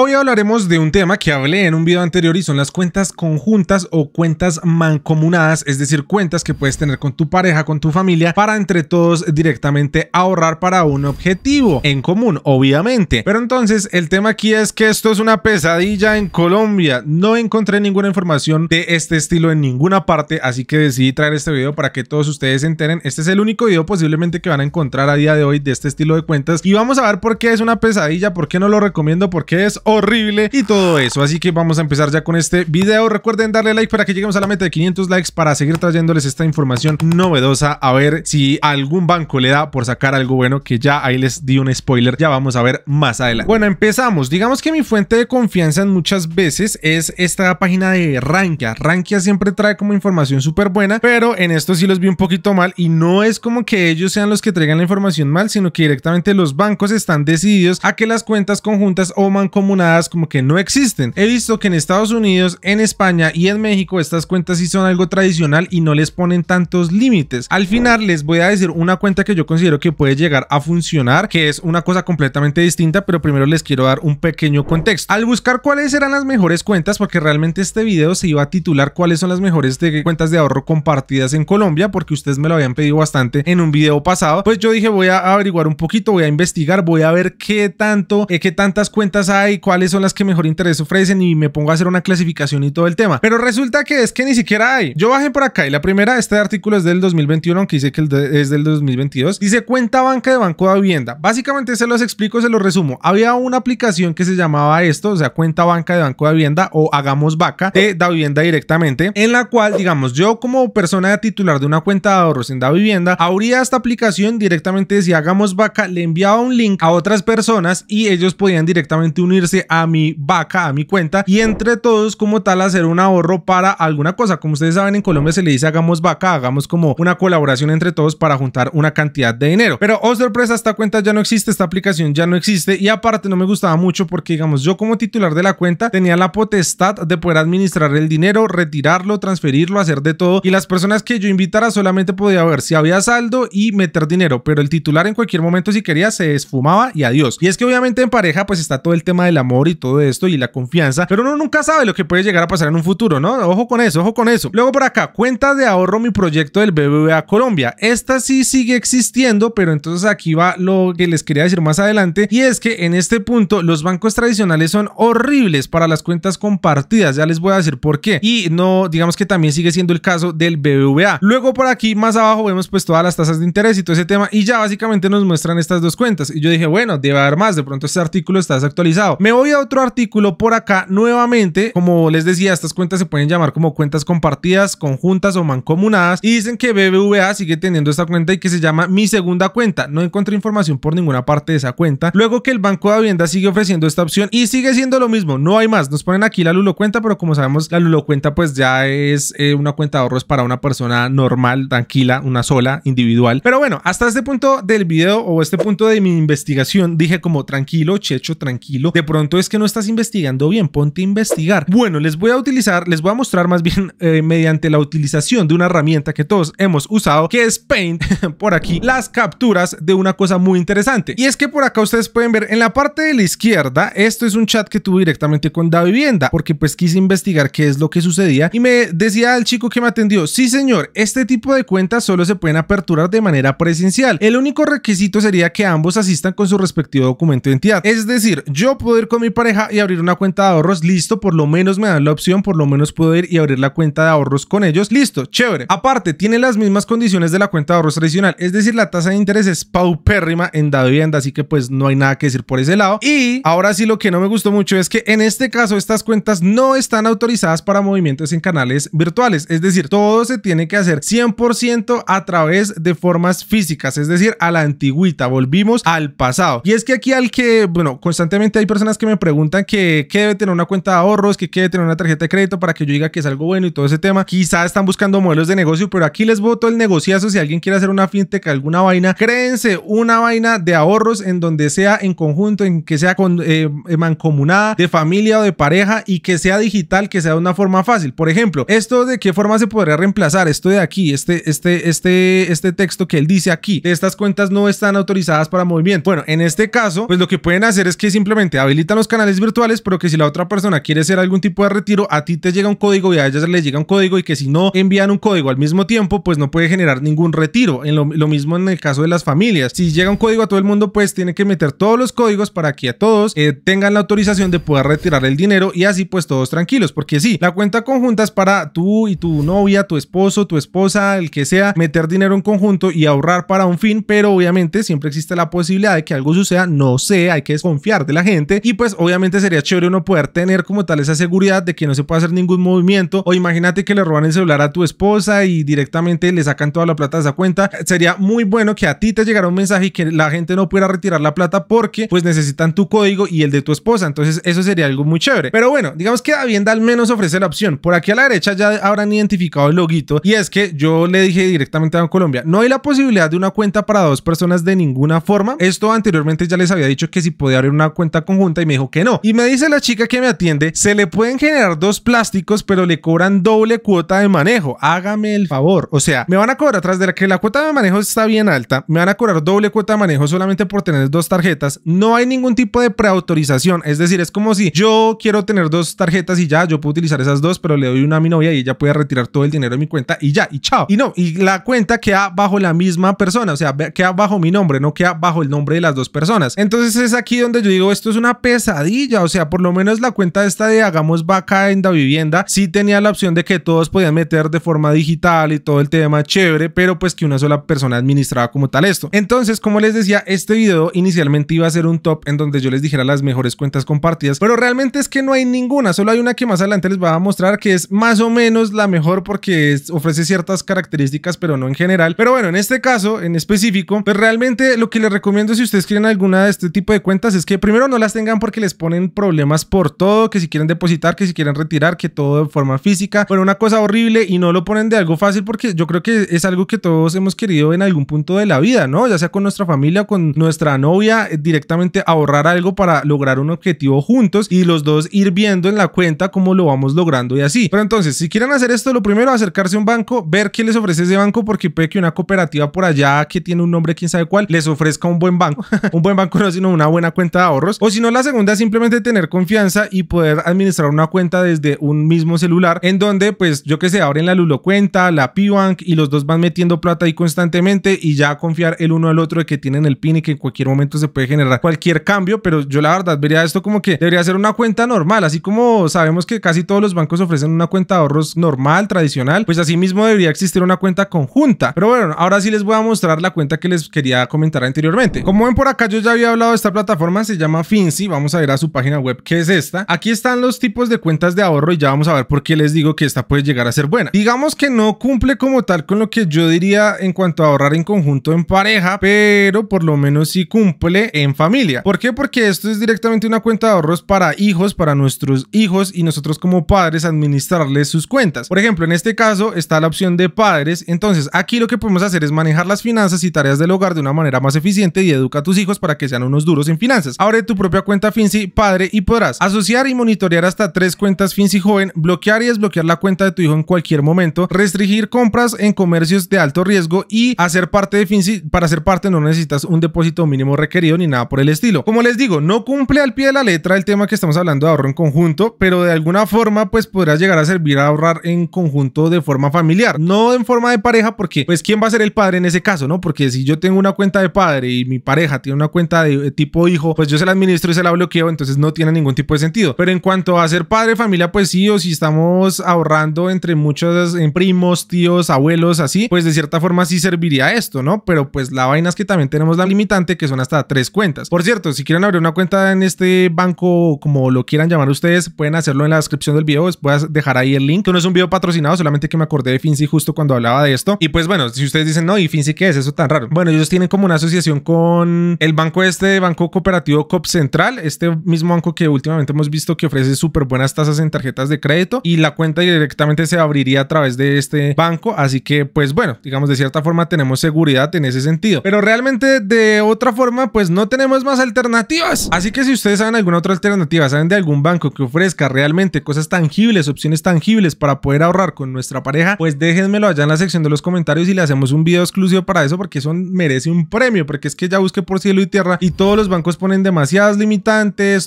Hoy hablaremos de un tema que hablé en un video anterior y son las cuentas conjuntas o cuentas mancomunadas, es decir, cuentas que puedes tener con tu pareja, con tu familia, para entre todos directamente ahorrar para un objetivo en común, obviamente. Pero entonces el tema aquí es que esto es una pesadilla en Colombia. No encontré ninguna información de este estilo en ninguna parte, así que decidí traer este video para que todos ustedes se enteren. Este es el único video posiblemente que van a encontrar a día de hoy de este estilo de cuentas y vamos a ver por qué es una pesadilla, por qué no lo recomiendo, por qué es horrible y todo eso. Así que vamos a empezar ya con este video. Recuerden darle like para que lleguemos a la meta de 500 likes para seguir trayéndoles esta información novedosa. A ver si algún banco le da por sacar algo bueno, que ya ahí les di un spoiler. Ya vamos a ver más adelante. Bueno, empezamos. Digamos que mi fuente de confianza en muchas veces es esta página de Rankia. Rankia siempre trae como información súper buena, pero en esto sí los vi un poquito mal y no es como que ellos sean los que traigan la información mal, sino que directamente los bancos están decididos a que las cuentas conjuntas o como como que no existen. He visto que en Estados Unidos, en España y en México estas cuentas sí son algo tradicional y no les ponen tantos límites. Al final les voy a decir una cuenta que yo considero que puede llegar a funcionar, que es una cosa completamente distinta, pero primero les quiero dar un pequeño contexto. Al buscar cuáles eran las mejores cuentas, porque realmente este video se iba a titular cuáles son las mejores cuentas de ahorro compartidas en Colombia, porque ustedes me lo habían pedido bastante en un video pasado, pues yo dije voy a averiguar un poquito, voy a investigar, voy a ver qué tanto, eh, qué tantas cuentas hay, cuáles son las que mejor interés ofrecen y me pongo a hacer una clasificación y todo el tema. Pero resulta que es que ni siquiera hay. Yo bajé por acá y la primera, este artículo es del 2021, aunque dice que es del 2022. Dice cuenta banca de Banco de Vivienda. Básicamente se los explico, se los resumo. Había una aplicación que se llamaba esto, o sea, cuenta banca de Banco de Vivienda o hagamos vaca de Da Vivienda directamente, en la cual, digamos, yo como persona titular de una cuenta de ahorros en Da Vivienda, abría esta aplicación directamente si hagamos vaca, le enviaba un link a otras personas y ellos podían directamente unirse a mi vaca, a mi cuenta y entre todos como tal hacer un ahorro para alguna cosa. Como ustedes saben, en Colombia se le dice hagamos vaca, hagamos como una colaboración entre todos para juntar una cantidad de dinero. Pero, oh sorpresa, esta cuenta ya no existe, esta aplicación ya no existe y aparte no me gustaba mucho porque, digamos, yo como titular de la cuenta tenía la potestad de poder administrar el dinero, retirarlo, transferirlo, hacer de todo y las personas que yo invitara solamente podía ver si había saldo y meter dinero, pero el titular en cualquier momento si quería se esfumaba y adiós. Y es que obviamente en pareja pues está todo el tema de la amor y todo esto y la confianza, pero uno nunca sabe lo que puede llegar a pasar en un futuro, ¿no? Ojo con eso, ojo con eso. Luego por acá, cuentas de ahorro mi proyecto del BBVA Colombia. Esta sí sigue existiendo, pero entonces aquí va lo que les quería decir más adelante y es que en este punto los bancos tradicionales son horribles para las cuentas compartidas, ya les voy a decir por qué. Y no, digamos que también sigue siendo el caso del BBVA. Luego por aquí más abajo vemos pues todas las tasas de interés y todo ese tema y ya básicamente nos muestran estas dos cuentas. Y yo dije, bueno, debe haber más, de pronto este artículo está desactualizado voy a otro artículo por acá nuevamente. Como les decía, estas cuentas se pueden llamar como cuentas compartidas, conjuntas o mancomunadas. Y dicen que BBVA sigue teniendo esta cuenta y que se llama mi segunda cuenta. No encuentro información por ninguna parte de esa cuenta. Luego que el Banco de Vivienda sigue ofreciendo esta opción y sigue siendo lo mismo. No hay más. Nos ponen aquí la Lulo cuenta, pero como sabemos, la Lulo cuenta pues ya es eh, una cuenta de ahorros para una persona normal, tranquila, una sola, individual. Pero bueno, hasta este punto del video o este punto de mi investigación, dije como tranquilo, checho, tranquilo. De entonces es que no estás investigando bien, ponte a investigar. Bueno, les voy a utilizar, les voy a mostrar más bien eh, mediante la utilización de una herramienta que todos hemos usado, que es Paint, por aquí, las capturas de una cosa muy interesante. Y es que por acá ustedes pueden ver en la parte de la izquierda, esto es un chat que tuve directamente con Da Vivienda, porque pues quise investigar qué es lo que sucedía y me decía el chico que me atendió, sí señor, este tipo de cuentas solo se pueden aperturar de manera presencial. El único requisito sería que ambos asistan con su respectivo documento de identidad. Es decir, yo poder con mi pareja y abrir una cuenta de ahorros, listo, por lo menos me dan la opción, por lo menos puedo ir y abrir la cuenta de ahorros con ellos, listo, chévere. Aparte, tiene las mismas condiciones de la cuenta de ahorros tradicional, es decir, la tasa de interés es paupérrima en da vivienda, así que pues no hay nada que decir por ese lado. Y ahora sí lo que no me gustó mucho es que en este caso estas cuentas no están autorizadas para movimientos en canales virtuales, es decir, todo se tiene que hacer 100% a través de formas físicas, es decir, a la antigüita, volvimos al pasado. Y es que aquí al que, bueno, constantemente hay personas que me preguntan que, debe tener una cuenta de ahorros, que, debe tener una tarjeta de crédito para que yo diga que es algo bueno y todo ese tema. Quizá están buscando modelos de negocio, pero aquí les voto el negociazo. Si alguien quiere hacer una fintech, alguna vaina, créense una vaina de ahorros en donde sea en conjunto, en que sea con, eh, eh, mancomunada, de familia o de pareja y que sea digital, que sea de una forma fácil. Por ejemplo, esto de qué forma se podría reemplazar, esto de aquí, este, este, este, este texto que él dice aquí, estas cuentas no están autorizadas para movimiento. Bueno, en este caso, pues lo que pueden hacer es que simplemente habiliten los canales virtuales, pero que si la otra persona quiere hacer algún tipo de retiro, a ti te llega un código y a ellas les llega un código y que si no envían un código al mismo tiempo, pues no puede generar ningún retiro. En lo, mismo en el caso de las familias. Si llega un código a todo el mundo, pues tiene que meter todos los códigos para que a todos eh, tengan la autorización de poder retirar el dinero y así pues todos tranquilos. Porque si la cuenta conjunta es para tú y tu novia, tu esposo, tu esposa, el que sea, meter dinero en conjunto y ahorrar para un fin, pero obviamente siempre existe la posibilidad de que algo suceda, no sé, hay que desconfiar de la gente y pues obviamente sería chévere uno poder tener como tal esa seguridad de que no se puede hacer ningún movimiento. O imagínate que le roban el celular a tu esposa y directamente le sacan toda la plata de esa cuenta. Sería muy bueno que a ti te llegara un mensaje y que la gente no pudiera retirar la plata porque pues necesitan tu código y el de tu esposa. Entonces eso sería algo muy chévere. Pero bueno, digamos que Davienda al menos ofrece la opción. Por aquí a la derecha ya habrán identificado el loguito y es que yo le dije directamente a Colombia, no hay la posibilidad de una cuenta para dos personas de ninguna forma. Esto anteriormente ya les había dicho que si podía abrir una cuenta conjunta y me dijo que no. Y me dice la chica que me atiende, se le pueden generar dos plásticos, pero le cobran doble cuota de manejo. Hágame el favor. O sea, me van a cobrar tras de la que la cuota de manejo está bien alta, me van a cobrar doble cuota de manejo solamente por tener dos tarjetas. No hay ningún tipo de preautorización. Es decir, es como si yo quiero tener dos tarjetas y ya, yo puedo utilizar esas dos, pero le doy una a mi novia y ella puede retirar todo el dinero de mi cuenta y ya, y chao. Y no, y la cuenta queda bajo la misma persona, o sea, queda bajo mi nombre, no queda bajo el nombre de las dos personas. Entonces es aquí donde yo digo, esto es una pesadilla. O sea, por lo menos la cuenta esta de Hagamos Vaca en la Vivienda sí tenía la opción de que todos podían meter de forma digital y todo el tema chévere, pero pues que una sola persona administraba como tal esto. Entonces, como les decía, este video inicialmente iba a ser un top en donde yo les dijera las mejores cuentas compartidas, pero realmente es que no hay ninguna, solo hay una que más adelante les va a mostrar que es más o menos la mejor porque ofrece ciertas características, pero no en general. Pero bueno, en este caso en específico, pues realmente lo que les recomiendo si ustedes quieren alguna de este tipo de cuentas es que primero no las tengan porque les ponen problemas por todo, que si quieren depositar, que si quieren retirar, que todo de forma física. Bueno, una cosa horrible y no lo ponen de algo fácil porque yo creo que es algo que todos hemos querido en algún punto de la vida, ¿no? Ya sea con nuestra familia, con nuestra novia, eh, directamente ahorrar algo para lograr un objetivo juntos y los dos ir viendo en la cuenta cómo lo vamos logrando y así. Pero entonces, si quieren hacer esto, lo primero, acercarse a un banco, ver qué les ofrece ese banco porque puede que una cooperativa por allá que tiene un nombre quién sabe cuál les ofrezca un buen banco, un buen banco no, sino una buena cuenta de ahorros. O si no las segunda es simplemente tener confianza y poder administrar una cuenta desde un mismo celular, en donde, pues, yo que sé, abren la Lulo cuenta, la Pibank y los dos van metiendo plata ahí constantemente y ya confiar el uno al otro de que tienen el PIN y que en cualquier momento se puede generar cualquier cambio. Pero yo la verdad vería esto como que debería ser una cuenta normal, así como sabemos que casi todos los bancos ofrecen una cuenta de ahorros normal, tradicional, pues así mismo debería existir una cuenta conjunta. Pero bueno, ahora sí les voy a mostrar la cuenta que les quería comentar anteriormente. Como ven por acá, yo ya había hablado de esta plataforma, se llama Finzi vamos a ir a su página web que es esta. Aquí están los tipos de cuentas de ahorro y ya vamos a ver por qué les digo que esta puede llegar a ser buena. Digamos que no cumple como tal con lo que yo diría en cuanto a ahorrar en conjunto en pareja, pero por lo menos sí cumple en familia. ¿Por qué? Porque esto es directamente una cuenta de ahorros para hijos, para nuestros hijos y nosotros como padres administrarles sus cuentas. Por ejemplo, en este caso está la opción de padres. Entonces, aquí lo que podemos hacer es manejar las finanzas y tareas del hogar de una manera más eficiente y educa a tus hijos para que sean unos duros en finanzas. Abre tu propia cuenta Finzi padre y podrás asociar y monitorear hasta tres cuentas Finzi joven, bloquear y desbloquear la cuenta de tu hijo en cualquier momento, restringir compras en comercios de alto riesgo y hacer parte de Finzi. Para ser parte no necesitas un depósito mínimo requerido ni nada por el estilo. Como les digo, no cumple al pie de la letra el tema que estamos hablando de ahorro en conjunto, pero de alguna forma pues podrás llegar a servir a ahorrar en conjunto de forma familiar, no en forma de pareja porque pues quién va a ser el padre en ese caso, ¿no? Porque si yo tengo una cuenta de padre y mi pareja tiene una cuenta de tipo hijo, pues yo se la administro y se la bloqueo, entonces no tiene ningún tipo de sentido. Pero en cuanto a ser padre familia, pues sí, o si estamos ahorrando entre muchos en eh, primos, tíos, abuelos, así, pues de cierta forma sí serviría esto, ¿no? Pero pues la vaina es que también tenemos la limitante que son hasta tres cuentas. Por cierto, si quieren abrir una cuenta en este banco, como lo quieran llamar ustedes, pueden hacerlo en la descripción del video, les voy a dejar ahí el link. no es un video patrocinado, solamente que me acordé de Finzi justo cuando hablaba de esto. Y pues bueno, si ustedes dicen, no, ¿y Finzi qué es? Eso tan raro. Bueno, ellos tienen como una asociación con el banco este, Banco Cooperativo COP Central, este mismo banco que últimamente hemos visto que ofrece súper buenas tasas en tarjetas de crédito y la cuenta directamente se abriría a través de este banco. Así que, pues bueno, digamos de cierta forma tenemos seguridad en ese sentido. Pero realmente de otra forma, pues no tenemos más alternativas. Así que si ustedes saben alguna otra alternativa, saben de algún banco que ofrezca realmente cosas tangibles, opciones tangibles para poder ahorrar con nuestra pareja, pues déjenmelo allá en la sección de los comentarios y le hacemos un video exclusivo para eso porque eso merece un premio, porque es que ya busque por cielo y tierra y todos los bancos ponen demasiadas limitaciones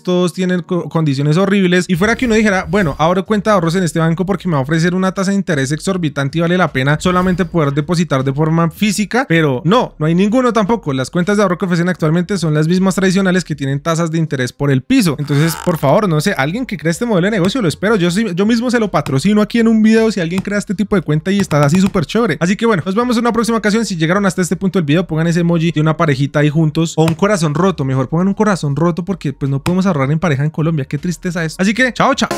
todos tienen condiciones horribles. Y fuera que uno dijera, bueno, abro cuenta de ahorros en este banco porque me va a ofrecer una tasa de interés exorbitante y vale la pena solamente poder depositar de forma física. Pero no, no hay ninguno tampoco. Las cuentas de ahorro que ofrecen actualmente son las mismas tradicionales que tienen tasas de interés por el piso. Entonces, por favor, no sé, alguien que crea este modelo de negocio, lo espero. Yo, yo mismo se lo patrocino aquí en un video si alguien crea este tipo de cuenta y está así súper chévere. Así que bueno, nos vemos en una próxima ocasión. Si llegaron hasta este punto del video, pongan ese emoji de una parejita ahí juntos o un corazón roto. Mejor pongan un corazón roto porque pues no podemos ahorrar en pareja en Colombia. Qué tristeza es. Así que, chao, chao.